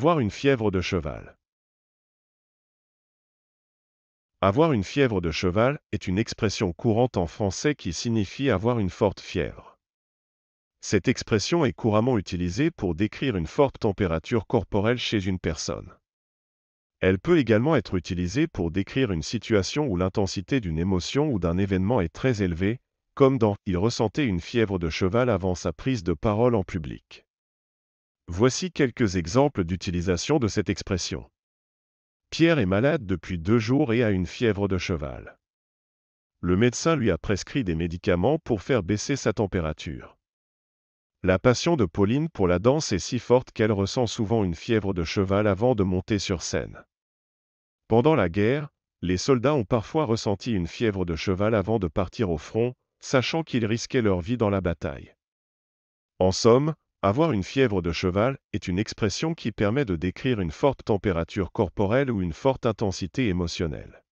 Avoir une fièvre de cheval. Avoir une fièvre de cheval est une expression courante en français qui signifie avoir une forte fièvre. Cette expression est couramment utilisée pour décrire une forte température corporelle chez une personne. Elle peut également être utilisée pour décrire une situation où l'intensité d'une émotion ou d'un événement est très élevée, comme dans Il ressentait une fièvre de cheval avant sa prise de parole en public. Voici quelques exemples d'utilisation de cette expression. Pierre est malade depuis deux jours et a une fièvre de cheval. Le médecin lui a prescrit des médicaments pour faire baisser sa température. La passion de Pauline pour la danse est si forte qu'elle ressent souvent une fièvre de cheval avant de monter sur scène. Pendant la guerre, les soldats ont parfois ressenti une fièvre de cheval avant de partir au front, sachant qu'ils risquaient leur vie dans la bataille. En somme, avoir une fièvre de cheval est une expression qui permet de décrire une forte température corporelle ou une forte intensité émotionnelle.